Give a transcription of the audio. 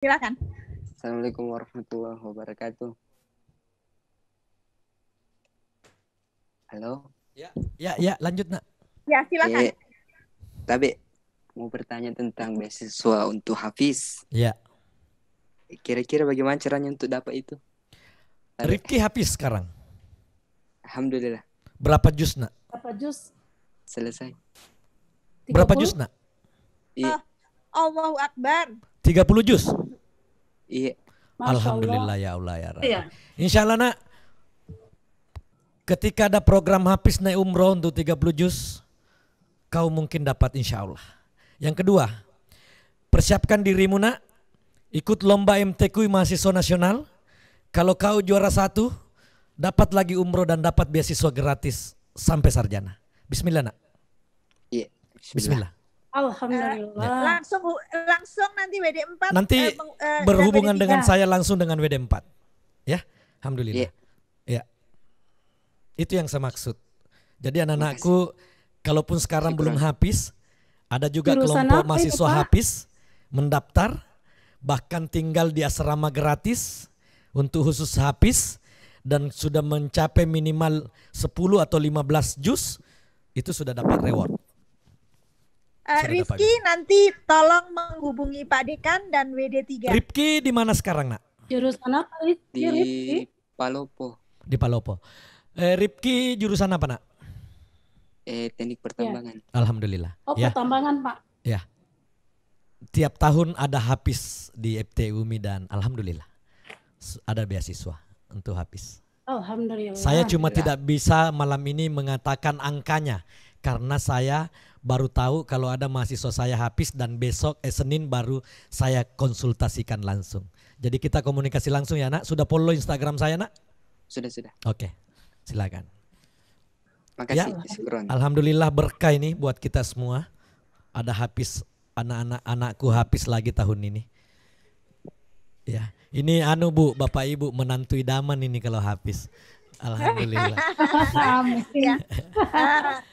Silakan. Assalamualaikum warahmatullahi wabarakatuh. Halo. Ya, ya, ya lanjut nak. Ya silakan. E, eh, tapi mau bertanya tentang beasiswa untuk Hafiz. Ya. Kira-kira bagaimana caranya untuk dapat itu? Ricky Hafiz sekarang. Alhamdulillah. Berapa juz nak? Berapa juz Selesai. 30? Berapa juz nak? Iya. Oh, Allahu Akbar. 30 jus. Iya. Alhamdulillah ya Allah ya Rabbi. Iya. Insya Allah nak, ketika ada program habis naik umroh untuk 30 juz, kau mungkin dapat insya Allah. Yang kedua, persiapkan dirimu nak, ikut lomba MTQ mahasiswa nasional. Kalau kau juara satu, dapat lagi umroh dan dapat beasiswa gratis sampai sarjana. Bismillah nak. Iya. Bismillah. Bismillah. Alhamdulillah. Ya. Langsung langsung nanti WD4 nanti eh, eh, berhubungan WD3. dengan saya langsung dengan WD4. Ya. Alhamdulillah. Yeah. Ya. Itu yang saya maksud. Jadi anak-anakku kalaupun sekarang belum habis, ada juga Jurusan kelompok mahasiswa apa? habis mendaftar bahkan tinggal di asrama gratis untuk khusus habis dan sudah mencapai minimal 10 atau 15 juz itu sudah dapat reward. Uh, Rifki nanti tolong menghubungi Pak Dekan dan WD3. Rifki di mana sekarang, Nak? Jurusan apa, Rifki? Di Palopo. Di Palopo. Eh, Rifki jurusan apa, Nak? Eh, teknik pertambangan. Ya. Alhamdulillah. Oh, ya. pertambangan, Pak. Ya. Tiap tahun ada habis di FT UMI dan alhamdulillah ada beasiswa untuk habis. Alhamdulillah. Saya cuma ya. tidak bisa malam ini mengatakan angkanya karena saya baru tahu kalau ada mahasiswa saya habis dan besok eh, Senin baru saya konsultasikan langsung. Jadi kita komunikasi langsung ya nak. Sudah follow Instagram saya nak? Sudah sudah. Oke, okay. silakan. Makasih. Ya, Alhamdulillah berkah ini buat kita semua. Ada habis anak-anak anakku habis lagi tahun ini. Ya, ini anu Bu, Bapak Ibu menantu idaman ini kalau habis. Alhamdulillah.